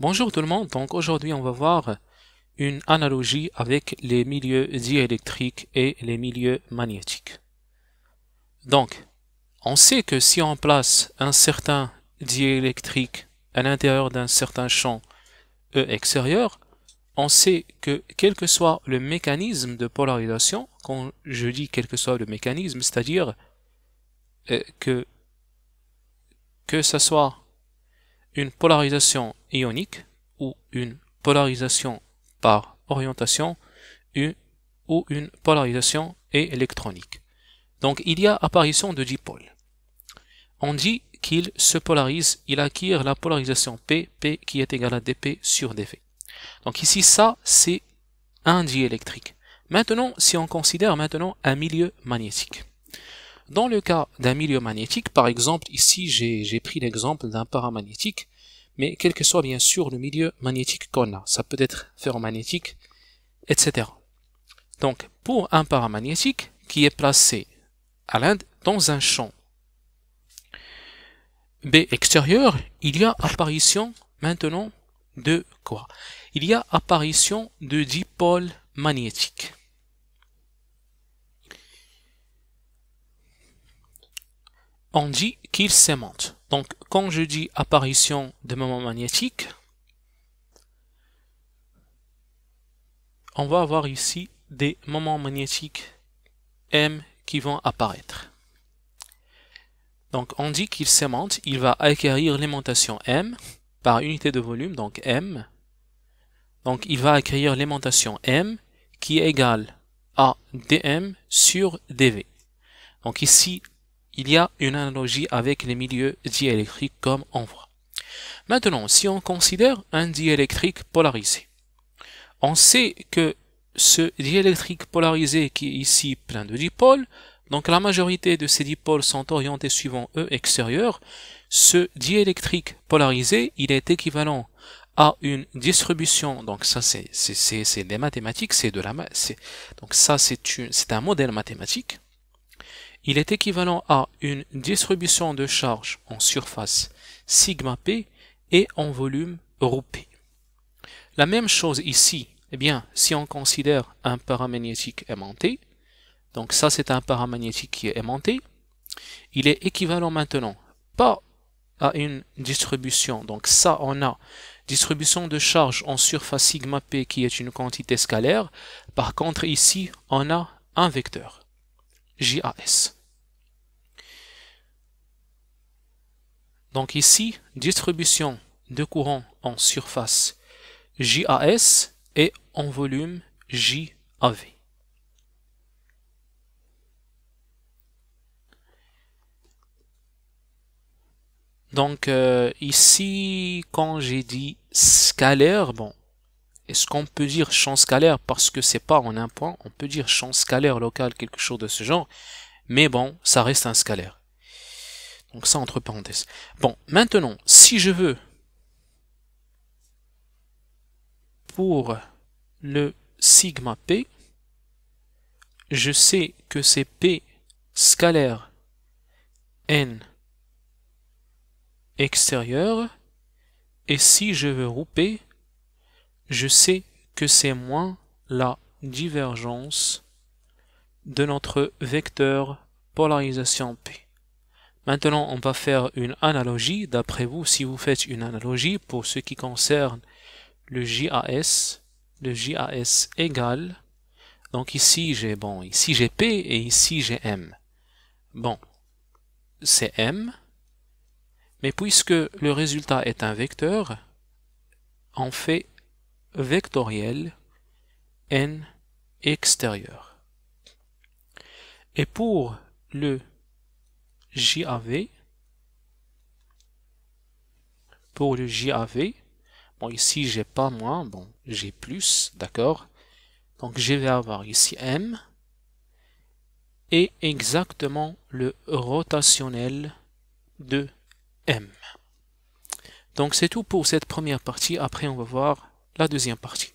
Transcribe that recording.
Bonjour tout le monde, donc aujourd'hui on va voir une analogie avec les milieux diélectriques et les milieux magnétiques. Donc, on sait que si on place un certain diélectrique à l'intérieur d'un certain champ E extérieur, on sait que quel que soit le mécanisme de polarisation, quand je dis quel que soit le mécanisme, c'est-à-dire euh, que que ce soit une polarisation ionique ou une polarisation par orientation ou une polarisation électronique. Donc il y a apparition de dipôle. On dit qu'il se polarise, il acquiert la polarisation P, P qui est égale à dP sur dV. Donc ici ça c'est un diélectrique. Maintenant si on considère maintenant un milieu magnétique. Dans le cas d'un milieu magnétique, par exemple, ici j'ai pris l'exemple d'un paramagnétique, mais quel que soit bien sûr le milieu magnétique qu'on a, ça peut être ferromagnétique, etc. Donc pour un paramagnétique qui est placé à l'Inde dans un champ B extérieur, il y a apparition maintenant de quoi Il y a apparition de dipôles magnétiques. on dit qu'il s'aimante. Donc, quand je dis apparition de moments magnétiques, on va avoir ici des moments magnétiques M qui vont apparaître. Donc on dit qu'il s'aimante, il va acquérir l'aimantation M par unité de volume, donc M. Donc il va acquérir l'aimantation M qui est égale à dm sur dv. Donc ici, il y a une analogie avec les milieux diélectriques comme on voit. Maintenant, si on considère un diélectrique polarisé, on sait que ce diélectrique polarisé qui est ici plein de dipôles, donc la majorité de ces dipôles sont orientés suivant E extérieur, ce diélectrique polarisé, il est équivalent à une distribution, donc ça c'est des mathématiques, c'est de la donc ça c'est un modèle mathématique, il est équivalent à une distribution de charge en surface sigma p et en volume rho p. La même chose ici, eh bien, si on considère un paramagnétique aimanté, donc ça c'est un paramagnétique qui est aimanté, il est équivalent maintenant, pas à une distribution, donc ça on a distribution de charge en surface sigma p qui est une quantité scalaire, par contre ici on a un vecteur. JAS. Donc ici, distribution de courant en surface JAS et en volume JAV. Donc euh, ici, quand j'ai dit scalaire, bon, est-ce qu'on peut dire champ scalaire parce que c'est pas en un point On peut dire champ scalaire local, quelque chose de ce genre. Mais bon, ça reste un scalaire. Donc ça entre parenthèses. Bon, maintenant, si je veux pour le sigma p, je sais que c'est p scalaire n extérieur. Et si je veux rouper, je sais que c'est moins la divergence de notre vecteur polarisation P. Maintenant, on va faire une analogie. D'après vous, si vous faites une analogie pour ce qui concerne le JAS, le JAS égale, donc ici j'ai bon, ici j'ai P et ici j'ai M. Bon, c'est M, mais puisque le résultat est un vecteur, on fait vectoriel n extérieur. Et pour le JAV, pour le JAV, bon ici j'ai pas moins, bon j'ai plus, d'accord Donc je vais avoir ici M et exactement le rotationnel de M. Donc c'est tout pour cette première partie, après on va voir la deuxième partie.